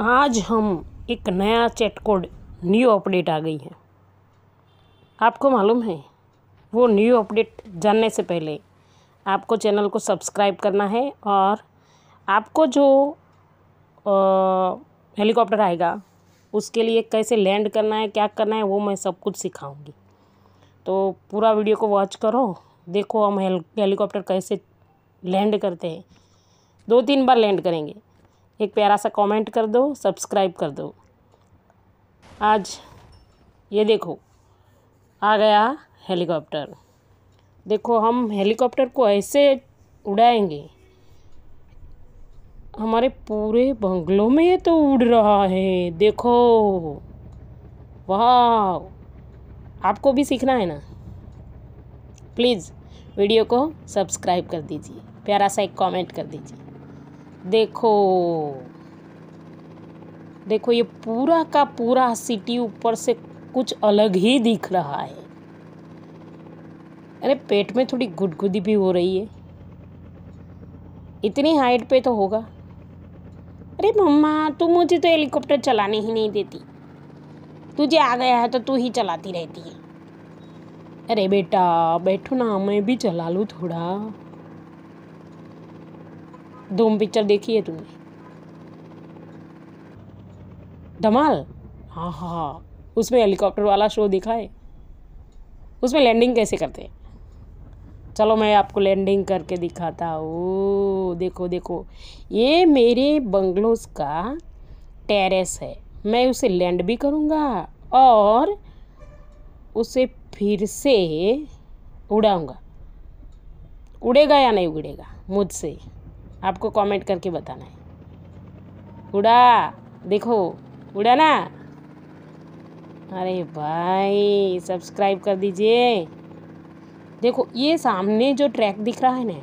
आज हम एक नया चैट कोड न्यू अपडेट आ गई है आपको मालूम है वो न्यू अपडेट जानने से पहले आपको चैनल को सब्सक्राइब करना है और आपको जो हेलीकॉप्टर आएगा उसके लिए कैसे लैंड करना है क्या करना है वो मैं सब कुछ सिखाऊंगी तो पूरा वीडियो को वॉच करो देखो हम हेलीकॉप्टर कैसे लैंड करते हैं दो तीन बार लैंड करेंगे एक प्यारा सा कमेंट कर दो सब्सक्राइब कर दो आज ये देखो आ गया हेलीकॉप्टर देखो हम हेलीकॉप्टर को ऐसे उड़ाएंगे हमारे पूरे बंगलों में ये तो उड़ रहा है देखो वाह आपको भी सीखना है ना प्लीज़ वीडियो को सब्सक्राइब कर दीजिए प्यारा सा एक कमेंट कर दीजिए देखो देखो ये पूरा का पूरा सिटी ऊपर से कुछ अलग ही दिख रहा है अरे पेट में थोड़ी गुदगुदी भी हो रही है इतनी हाइट पे तो होगा अरे मम्मा तू मुझे तो हेलीकॉप्टर चलाने ही नहीं देती तुझे आ गया है तो तू ही चलाती रहती है अरे बेटा बैठो ना मैं भी चला लूँ थोड़ा धूम पिक्चर देखी है तुमने धमाल हाँ हाँ हाँ उसमें हेलीकॉप्टर वाला शो देखा है उसमें लैंडिंग कैसे करते हैं चलो मैं आपको लैंडिंग करके दिखाता हूँ देखो देखो ये मेरे बंगलोस का टेरेस है मैं उसे लैंड भी करूँगा और उसे फिर से उड़ाऊँगा उड़ेगा या नहीं उड़ेगा मुझसे आपको कमेंट करके बताना है उड़ा देखो उड़ा ना अरे भाई सब्सक्राइब कर दीजिए देखो ये सामने जो ट्रैक दिख रहा है ना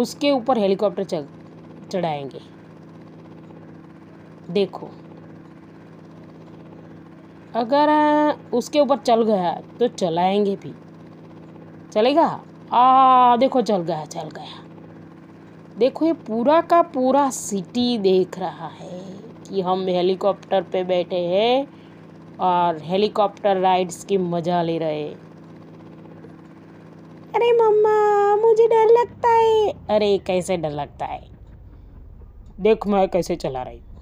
उसके ऊपर हेलीकॉप्टर चढ़ाएंगे देखो अगर उसके ऊपर चल गया तो चलाएंगे भी चलेगा आ देखो चल गया चल गया देखो ये पूरा का पूरा सिटी देख रहा है कि हम हेलीकॉप्टर पे बैठे हैं और हेलीकॉप्टर राइड्स की मज़ा ले रहे अरे मम्मा मुझे डर लगता है अरे कैसे डर लगता है देख मैं कैसे चला रही हूँ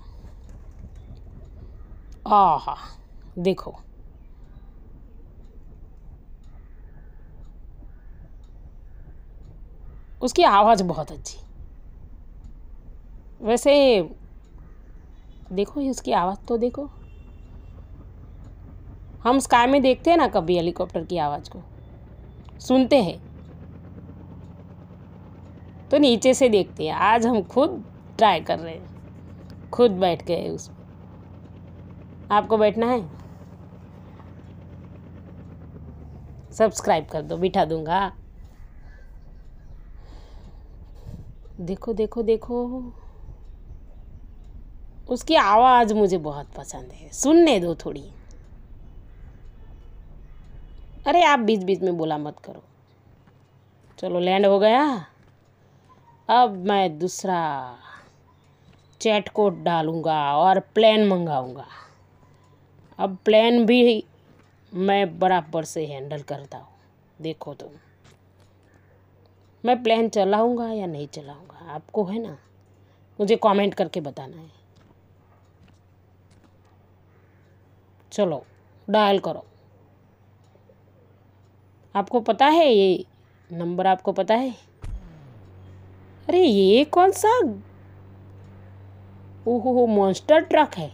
हा देखो उसकी आवाज़ बहुत अच्छी वैसे देखो इसकी आवाज़ तो देखो हम स्काई में देखते हैं ना कभी हेलीकॉप्टर की आवाज़ को सुनते हैं तो नीचे से देखते हैं आज हम खुद ट्राई कर रहे हैं खुद बैठ गए उसमें आपको बैठना है सब्सक्राइब कर दो बिठा दूंगा देखो देखो देखो उसकी आवाज़ मुझे बहुत पसंद है सुनने दो थोड़ी अरे आप बीच बीच में बोला मत करो चलो लैंड हो गया अब मैं दूसरा चैट कोड डालूँगा और प्लान मंगाऊँगा अब प्लान भी मैं बराबर से हैंडल करता हूँ देखो तुम तो। मैं प्लान चलाऊँगा या नहीं चलाऊँगा आपको है ना मुझे कमेंट करके बताना है चलो डायल करो आपको पता है ये नंबर आपको पता है अरे ये कौन सा ओहो मॉन्स्टर ट्रक है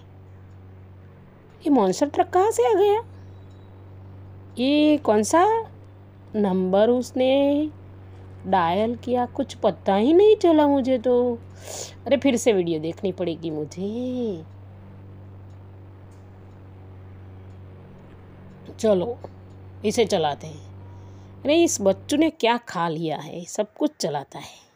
ये मॉन्स्टर ट्रक कहाँ से आ गया ये कौन सा नंबर उसने डायल किया कुछ पता ही नहीं चला मुझे तो अरे फिर से वीडियो देखनी पड़ेगी मुझे चलो इसे चलाते हैं अरे इस बच्चों ने क्या खा लिया है सब कुछ चलाता है